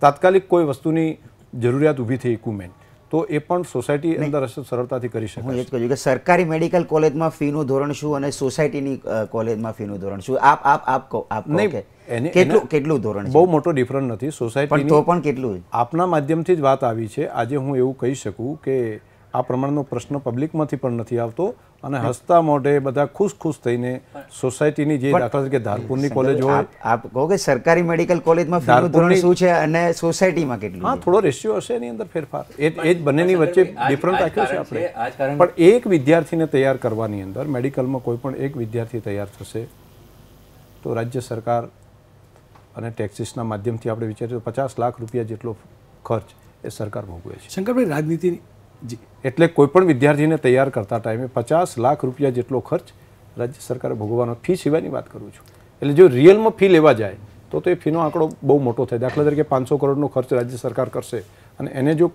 તાત્કાલિક કોઈ વસ્તુની જરૂરિયાત ઊભી થઈ ઇક્વિપમેન્ટ તો એ પણ સોસાયટી અંદર સરળતાથી કરી શકે હું એ જ કહું કે સરકારી મેડિકલ કોલેજમાં ફીનું ધોરણ શું અને સોસાયટીની કોલેજમાં ફીનું ધોરણ શું આપ આપ આપ કહો આપ નહીં કેટલું કેટલું ધોરણ બહુ મોટો ડિફરન્ટ નથી સોસાયટી તો પણ કેટલું આપના માધ્યમથી જ વાત આવી છે આજે હું એવું કહી શકું કે આ પ્રમાણનો પ્રશ્ન પબ્લિકમાંથી પણ નથી આવતો અને હસતા મોઢે બધા ખુશ ખુશ થઈને સોસાયટીની જે દાખલા તરીકે ધારપુરની કોલેજ હોય આપ કહો કે સરકારી મેડિકલ કોલેજમાં ફીનું ધોરણ શું છે અને સોસાયટીમાં કેટલું હા થોડો રેશિયો હશે એની અંદર ફેરફાર એ એ જ બંનેની વચ્ચે ડિફરન્ટ રાખ્યો છે આપણે પણ એક વિદ્યાર્થીને તૈયાર કરવાની અંદર મેડિકલમાં કોઈ પણ એક વિદ્યાર્થી તૈયાર થશે તો રાજ્ય સરકાર અને ટેક્સીસના માધ્યમથી આપણે વિચારીએ તો પચાસ લાખ રૂપિયા જેટલો ખર્ચ એ સરકાર ભોગવે છે શંકરભાઈ રાજનીતિની એટલે કોઈપણ વિદ્યાર્થીને તૈયાર કરતા ટાઈમે પચાસ લાખ રૂપિયા જેટલો ખર્ચ રાજ્ય સરકારે ભોગવવાનો ફી સિવાયની વાત કરું છું એટલે જો રિયલમાં ફી લેવા જાય તો તો એ ફીનો આંકડો બહુ મોટો થાય દાખલા તરીકે પાંચસો કરોડનો ખર્ચ રાજ્ય સરકાર કરશે અને એને જો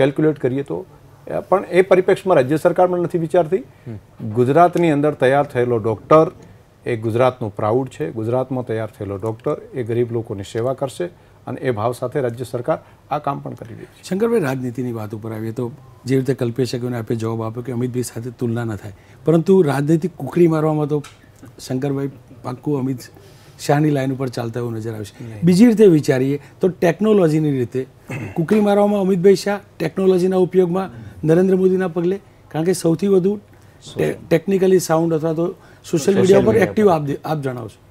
કેલ્ક્યુલેટ કરીએ તો પણ એ પરિપ્રેક્ષમાં રાજ્ય સરકાર પણ નથી વિચારતી ગુજરાતની અંદર તૈયાર થયેલો ડૉક્ટર એ ગુજરાતનું પ્રાઉડ છે ગુજરાતમાં તૈયાર થયેલો ડૉક્ટર એ ગરીબ લોકોની સેવા કરશે અને એ ભાવ સાથે રાજ્ય સરકાર આ કામ પણ કરી રહ્યું છે શંકરભાઈ રાજનીતિની વાત ઉપર આવીએ તો જે રીતે કલ્પેશ શક્યોને આપે જવાબ આપ્યો કે અમિતભાઈ સાથે તુલના ન થાય પરંતુ રાજનીતિક કુકરી મારવામાં તો શંકરભાઈ પાક્કું અમિત શાહની લાઈન ઉપર ચાલતા એવું નજર આવશે બીજી રીતે વિચારીએ તો ટેકનોલોજીની રીતે કુકરી મારવામાં અમિતભાઈ શાહ ટેકનોલોજીના ઉપયોગમાં નરેન્દ્ર મોદીના પગલે કારણ કે સૌથી વધુ ટેકનિકલી સાઉન્ડ અથવા તો સોશિયલ મીડિયા ઉપર એક્ટિવ આપ આપ જણાવશો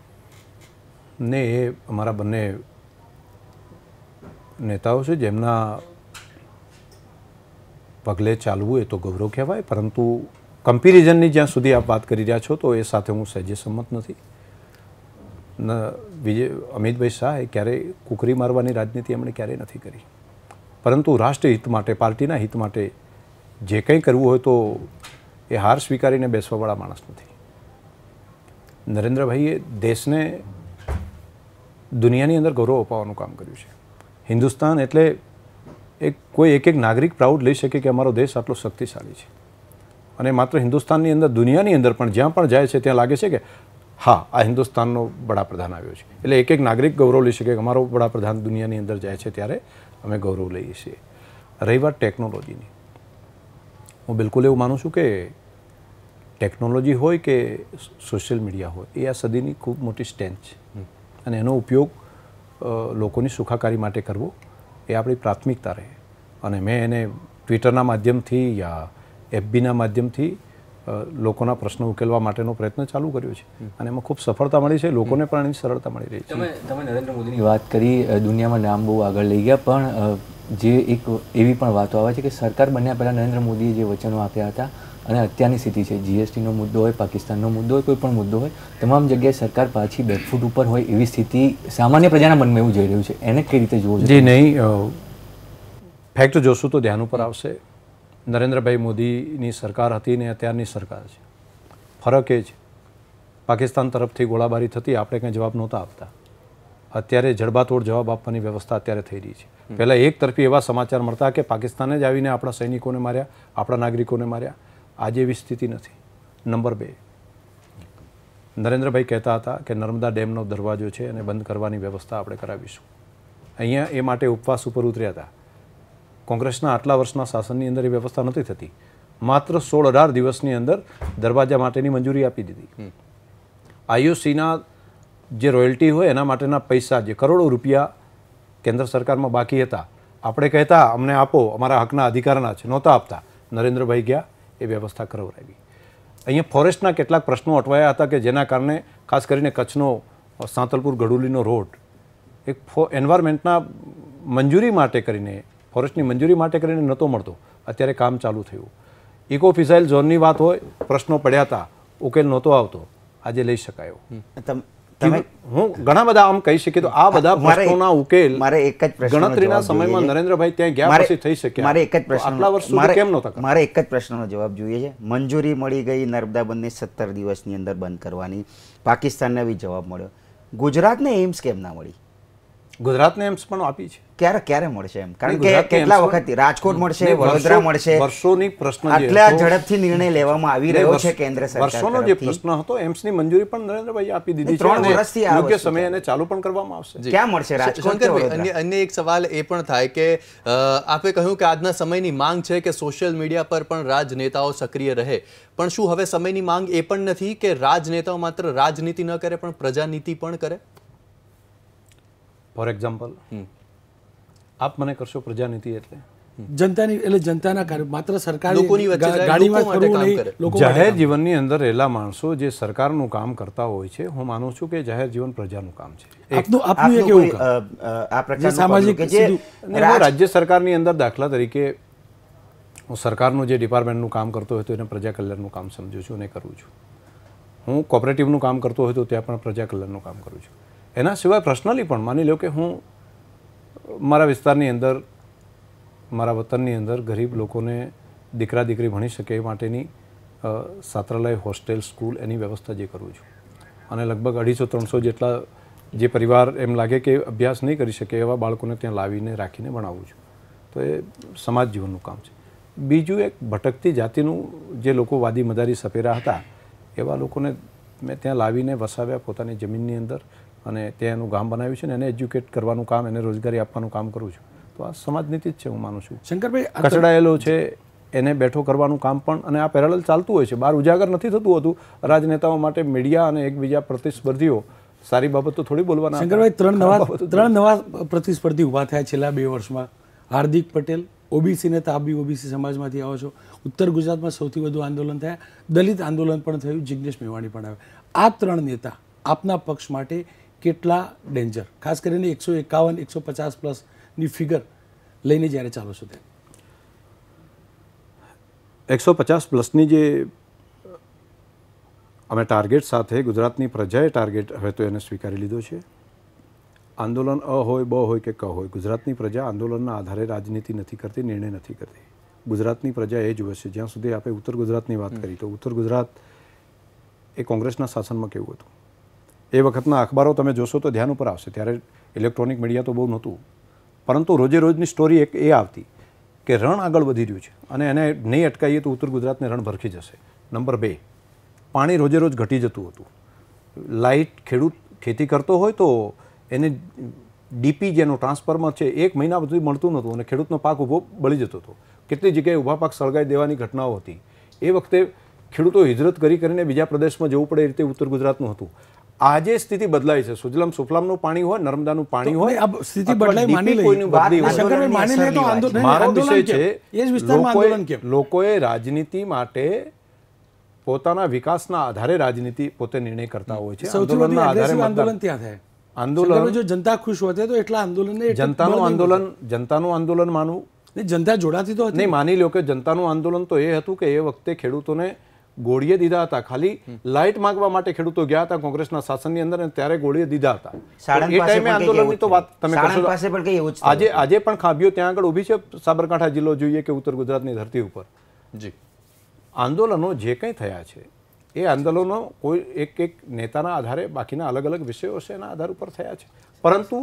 ને એ અમારા બંને નેતાઓ છે જેમના પગલે ચાલવું એ તો ગૌરવ કહેવાય પરંતુ કમ્પેરિઝનની જ્યાં સુધી આપ વાત કરી રહ્યા છો તો એ સાથે હું સહેજે સંમત નથી વિજય અમિતભાઈ શાહે ક્યારેય કુકરી મારવાની રાજનીતિ એમણે ક્યારેય નથી કરી પરંતુ રાષ્ટ્રહિત માટે પાર્ટીના હિત માટે જે કંઈ કરવું હોય તો એ હાર સ્વીકારીને બેસવાવાળા માણસ નથી નરેન્દ્રભાઈએ દેશને દુનિયાની અંદર ગૌરવ અપાવવાનું કામ કર્યું છે હિન્દુસ્તાન એટલે એક કોઈ એક એક નાગરિક પ્રાઉડ લઈ શકે કે અમારો દેશ આટલો શક્તિશાળી છે અને માત્ર હિન્દુસ્તાનની અંદર દુનિયાની અંદર પણ જ્યાં પણ જાય છે ત્યાં લાગે છે કે હા આ હિન્દુસ્તાનનો વડાપ્રધાન આવ્યો છે એટલે એક એક નાગરિક ગૌરવ લઈ શકે કે અમારો વડાપ્રધાન દુનિયાની અંદર જાય છે ત્યારે અમે ગૌરવ લઈએ છીએ રહી વાત ટેકનોલોજીની હું બિલકુલ એવું માનું છું કે ટેકનોલોજી હોય કે સોશિયલ મીડિયા હોય એ આ સદીની ખૂબ મોટી સ્ટેન્ડ છે અને એનો ઉપયોગ લોકોની સુખાકારી માટે કરવું એ આપણી પ્રાથમિકતા રહે અને મેં એને ટ્વિટરના માધ્યમથી યા એફબીના માધ્યમથી લોકોના પ્રશ્નો ઉકેલવા માટેનો પ્રયત્ન ચાલુ કર્યો છે અને એમાં ખૂબ સફળતા મળી છે લોકોને પણ એની સરળતા મળી રહી છે તમે નરેન્દ્ર મોદીની વાત કરી દુનિયામાં નામ બહુ આગળ લઈ ગયા પણ જે એક એવી પણ વાતો આવે છે કે સરકાર બન્યા પહેલાં નરેન્દ્ર મોદીએ જે વચનો આપ્યા હતા અને અત્યારની સ્થિતિ છે જીએસટીનો મુદ્દો હોય પાકિસ્તાનનો મુદ્દો હોય કોઈ પણ મુદ્દો હોય તમામ જગ્યાએ સરકાર પાછી બેકફૂટ ઉપર હોય એવી સ્થિતિ સામાન્ય પ્રજાના મનમાં એવું જઈ રહ્યું છે એને કઈ રીતે જોવું જે નહીં ફેક્ટ જોશું તો ધ્યાન ઉપર આવશે નરેન્દ્રભાઈ મોદીની સરકાર હતી ને અત્યારની સરકાર છે ફરક એ છે પાકિસ્તાન તરફથી ગોળાબારી થતી આપણે કંઈ જવાબ નહોતા આપતા અત્યારે જડબાતોડ જવાબ આપવાની વ્યવસ્થા અત્યારે થઈ રહી છે પહેલાં એક તરફી એવા સમાચાર મળતા કે પાકિસ્તાને જ આવીને આપણા સૈનિકોને માર્યા આપણા નાગરિકોને માર્યા આજે એવી સ્થિતિ નથી નંબર બે નરેન્દ્રભાઈ કહેતા હતા કે નર્મદા ડેમનો દરવાજો છે અને બંધ કરવાની વ્યવસ્થા આપણે કરાવીશું અહીંયા એ માટે ઉપવાસ ઉપર ઉતર્યા હતા કોંગ્રેસના આટલા વર્ષના શાસનની અંદર એ વ્યવસ્થા નથી થતી માત્ર સોળ અઢાર દિવસની અંદર દરવાજા માટેની મંજૂરી આપી દીધી આઈઓસીના જે રોયલ્ટી હોય એના માટેના પૈસા જે કરોડો રૂપિયા કેન્દ્ર સરકારમાં બાકી હતા આપણે કહેતા અમને આપો અમારા હકના અધિકારના છે નહોતા આપતા નરેન્દ્રભાઈ ગયા એ વ્યવસ્થા કરાવરાવી અહીંયા ફોરેસ્ટના કેટલાક પ્રશ્નો અટવાયા હતા કે જેના કારણે ખાસ કરીને કચ્છનો સાંતલપુર ગઢુલીનો રોડ એક ફો એન્વાયરમેન્ટના મંજૂરી માટે કરીને ફોરેસ્ટની મંજૂરી માટે કરીને નહોતો મળતો અત્યારે કામ ચાલુ થયું ઇકો ફિઝાઇલ ઝોનની વાત હોય પ્રશ્નો પડ્યા હતા ઉકેલ નહોતો આવતો આજે લઈ શકાયો તમે હું ઘણા બધા આમ કહી શકીએ તો આ બધા પ્રશ્નોના ઉકેલ મારે એક જ પ્રશ્ન ગણતરીના સમયમાં નરેન્દ્રભાઈ ત્યાં ગયા પછી થઈ શકે મારે એક જ પ્રશ્ન આટલા વર્ષ સુધી કેમ નહોતા મારે એક જ પ્રશ્નનો જવાબ જોઈએ છે મંજૂરી મળી ગઈ નર્મદા બંધને સત્તર દિવસની અંદર બંધ કરવાની પાકિસ્તાનને બી જવાબ મળ્યો ગુજરાતને એમ્સ કેમ ના મળી ગુજરાતને એમ્સ પણ આપી છે ક્યારે ક્યારે મળશે એમ કારણ કે કેટલા વખતથી રાજકોટ મળશે વડોદરા મળશે વર્ષોની પ્રશ્ન આટલા ઝડપથી નિર્ણય લેવામાં આવી રહ્યો છે કેન્દ્ર સરકાર વર્ષોનો જે પ્રશ્ન હતો એમ્સની મંજૂરી પણ નરેન્દ્રભાઈ આપી દીધી ત્રણ વર્ષથી યોગ્ય સમય એને ચાલુ પણ કરવામાં આવશે ક્યાં મળશે રાજકોટ અન્ય અન્ય એક સવાલ એ પણ થાય કે આપે કહ્યું કે આજના સમયની માંગ છે કે સોશિયલ મીડિયા પર પણ રાજનેતાઓ સક્રિય રહે પણ શું હવે સમયની માંગ એ પણ નથી કે રાજનેતાઓ માત્ર રાજનીતિ ન કરે પણ પ્રજાનીતિ પણ કરે ફોર એક્ઝામ્પલ આપ મને કરશો પ્રજાનીતિ એટલે જનતાની એટલે જનતાના કાર્ય માત્ર સરકાર લોકોની ગાડીમાં ફરવું નહીં જાહેર જીવનની અંદર રહેલા માણસો જે સરકારનું કામ કરતા હોય છે હું માનું છું કે જાહેર જીવન પ્રજાનું કામ છે આપનું આપનું એક આ પ્રકારનું સામાજિક રાજ્ય સરકારની અંદર દાખલા તરીકે હું સરકારનું જે ડિપાર્ટમેન્ટનું કામ કરતો હોય તો એને પ્રજા કલ્યાણનું કામ સમજુ છું અને કરું છું હું કોઓપરેટિવનું કામ કરતો હોય તો ત્યાં પણ પ્રજા કલ્યાણનું કામ કરું છું એના સિવાય પર્સનલી પણ માની લો કે હું મારા વિસ્તારની અંદર મારા વતનની અંદર ગરીબ લોકોને દીકરા દીકરી ભણી શકે એ માટેની સાત્રાલય હોસ્ટેલ સ્કૂલ એની વ્યવસ્થા જે કરું છું અને લગભગ અઢીસો ત્રણસો જેટલા જે પરિવાર એમ લાગે કે અભ્યાસ નહીં કરી શકે એવા બાળકોને ત્યાં લાવીને રાખીને ભણાવું છું તો એ સમાજ જીવનનું કામ છે બીજું એક ભટકતી જાતિનું જે લોકો વાદી મદારી સપેરા હતા એવા લોકોને મેં ત્યાં લાવીને વસાવ્યા પોતાની જમીનની અંદર અને ત્યાં એનું ગામ બનાવ્યું છે ને એને એજ્યુકેટ કરવાનું કામ એને રોજગારી આપવાનું કામ કરું છું તો આ સમાજ નીતિ જ છે હું માનું છું શંકરભાઈ કચડાયેલો છે એને બેઠો કરવાનું કામ પણ અને આ પેરેલલ ચાલતું હોય છે બહાર ઉજાગર નથી થતું હતું રાજનેતાઓ માટે મીડિયા અને એકબીજા પ્રતિસ્પર્ધીઓ સારી બાબતો થોડી બોલવાના શંકરભાઈ ત્રણ નવા ત્રણ નવા પ્રતિસ્પર્ધી ઊભા થયા છેલ્લા બે વર્ષમાં હાર્દિક પટેલ ઓબીસી ઓબીસીને તાબી ઓબીસી સમાજમાંથી આવો છો ઉત્તર ગુજરાતમાં સૌથી વધુ આંદોલન થયા દલિત આંદોલન પણ થયું જિજ્ઞેશ મેવાણી પણ આવ્યા આ ત્રણ નેતા આપના પક્ષ માટે કેટલા ડેન્જર ખાસ કરીને એકસો એકાવન એકસો પચાસ પ્લસની ફિગર લઈને જ્યારે ચાલો છો ત્યાં એકસો પચાસ પ્લસની જે અમે ટાર્ગેટ સાથે ગુજરાતની પ્રજાએ ટાર્ગેટ હવે તો એને સ્વીકારી લીધો છે આંદોલન અ હોય બ હોય કે ક હોય ગુજરાતની પ્રજા આંદોલનના આધારે રાજનીતિ નથી કરતી નિર્ણય નથી કરતી ગુજરાતની પ્રજા એ જુએ છે જ્યાં સુધી આપણે ઉત્તર ગુજરાતની વાત કરી તો ઉત્તર ગુજરાત એ કોંગ્રેસના શાસનમાં કેવું હતું એ વખતના અખબારો તમે જોશો તો ધ્યાન ઉપર આવશે ત્યારે ઇલેક્ટ્રોનિક મીડિયા તો બહુ નહોતું પરંતુ રોજે રોજની સ્ટોરી એક એ આવતી કે રણ આગળ વધી રહ્યું છે અને એને નહીં અટકાવીએ તો ઉત્તર ગુજરાતને રણ ભરખી જશે નંબર બે પાણી રોજે રોજ ઘટી જતું હતું લાઇટ ખેડૂત ખેતી કરતો હોય તો એને ડીપી જેનો ટ્રાન્સફર્મર છે એક મહિના સુધી મળતું નહોતું અને ખેડૂતનો પાક ઊભો બળી જતો હતો કેટલી જગ્યાએ ઊભા પાક સળગાવી દેવાની ઘટનાઓ હતી એ વખતે ખેડૂતો હિજરત કરી કરીને બીજા પ્રદેશમાં જવું પડે એ રીતે ઉત્તર ગુજરાતનું હતું આજે સ્થિતિ બદલાય છે સુજલમ સુફલામનું પાણી હોય નર્મદાનું પાણી હોય સ્થિતિ લોકોએ રાજનીતિ માટે પોતાના વિકાસના આધારે રાજનીતિ પોતે નિર્ણય કરતા હોય છે આંદોલન ત્યાં થાય આંદોલન જો જનતા ખુશ હોતે તો એટલા આંદોલન જનતાનું આંદોલન જનતાનું આંદોલન માનવું જનતા જોડાતી તો નહીં માની લો કે જનતાનું આંદોલન તો એ હતું કે એ વખતે ખેડૂતોને ગોળીએ દીધા હતા ખાલી લાઇટ માંગવા માટે ખેડૂતો ગયા હતા કોંગ્રેસના શાસનની અંદર અને ત્યારે ગોળીએ દીધા હતા એ ટાઈમે આંદોલનની તો વાત તમે આજે આજે પણ ખાબીઓ ત્યાં આગળ ઊભી છે સાબરકાંઠા જિલ્લો જોઈએ કે ઉત્તર ગુજરાતની ધરતી ઉપર જી આંદોલનો જે કંઈ થયા છે એ આંદોલનો કોઈ એક એક નેતાના આધારે બાકીના અલગ અલગ વિષયો છે એના આધાર ઉપર થયા છે પરંતુ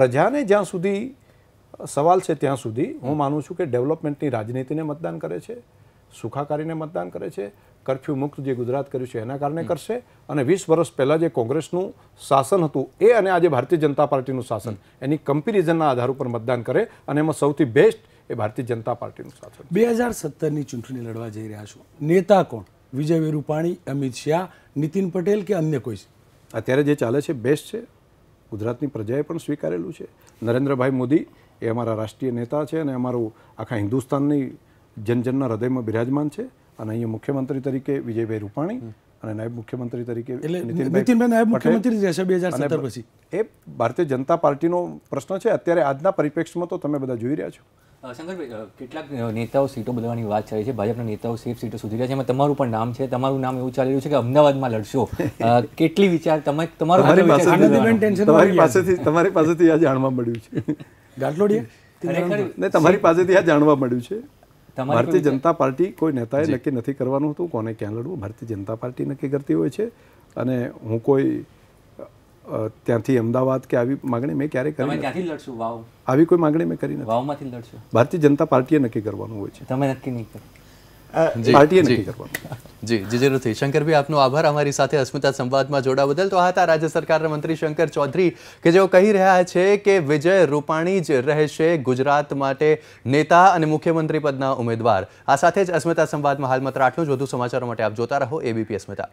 પ્રજાને જ્યાં સુધી સવાલ છે ત્યાં સુધી હું માનું છું કે ડેવલપમેન્ટની રાજનીતિને મતદાન કરે છે સુખાકારીને મતદાન કરે છે કરફ્યુ મુક્ત જે ગુજરાત કર્યું છે એના કારણે કરશે અને વીસ વર્ષ પહેલાં જે કોંગ્રેસનું શાસન હતું એ અને આજે ભારતીય જનતા પાર્ટીનું શાસન એની કમ્પેરિઝનના આધાર ઉપર મતદાન કરે અને એમાં સૌથી બેસ્ટ એ ભારતીય જનતા પાર્ટીનું શાસન બે હજાર સત્તરની ચૂંટણી લડવા જઈ રહ્યા છો નેતા કોણ વિજય રૂપાણી અમિત શાહ નીતિન પટેલ કે અન્ય કોઈ અત્યારે જે ચાલે છે બેસ્ટ છે ગુજરાતની પ્રજાએ પણ સ્વીકારેલું છે નરેન્દ્રભાઈ મોદી એ અમારા રાષ્ટ્રીય નેતા છે અને અમારું આખા હિન્દુસ્તાનની જનજનના હૃદયમાં બિરાજમાન છે અને અહીંયા મુખ્યમંત્રી તરીકે વિજયભાઈ રૂપાણી અને નાયબ મુખ્યમંત્રી તરીકે નાયબ મુખ્યમંત્રી પછી એ ભારતીય જનતા પાર્ટીનો પ્રશ્ન છે અત્યારે આજના પરિપ્રેક્ષમાં તો તમે બધા જોઈ રહ્યા છો શંકરભાઈ કેટલાક નેતાઓ સીટો બદલવાની વાત ચાલી છે ભાજપના નેતાઓ સેફ સીટો સુધી રહ્યા છે એમાં તમારું પણ નામ છે તમારું નામ એવું ચાલી રહ્યું છે કે અમદાવાદમાં લડશો કેટલી વિચાર તમે તમારું તમારી પાસેથી તમારી પાસેથી આ જાણવા મળ્યું છે ગાટલોડિયા તમારી પાસેથી આ જાણવા મળ્યું છે ભારતીય જનતા પાર્ટી કોઈ નેતાએ નક્કી નથી કરવાનું હતું કોને ક્યાં લડવું ભારતીય જનતા પાર્ટી નક્કી કરતી હોય છે અને હું કોઈ ત્યાંથી અમદાવાદ કે આવી માગણી મેં ક્યારે કરી ક્યાંથી લડશું આવી કોઈ માગણી મેં કરી નથી લડશું ભારતીય જનતા પાર્ટીએ નક્કી કરવાનું હોય છે તમે નક્કી નહીં કરો પાર્ટીએ નક્કી કરવાનું જી જી જરૂરથી શંકરભાઈ આપનો આભાર અમારી સાથે અસ્મિતા સંવાદમાં જોડા બદલ તો આ હતા રાજ્ય સરકારના મંત્રી શંકર ચૌધરી કે જેઓ કહી રહ્યા છે કે વિજય રૂપાણી જ રહેશે ગુજરાત માટે નેતા અને મુખ્યમંત્રી પદના ઉમેદવાર આ સાથે જ અસ્મિતા સંવાદમાં હાલ માત્ર આટલું જ વધુ સમાચારો માટે આપ જોતા રહો એબીપી અસ્મિતા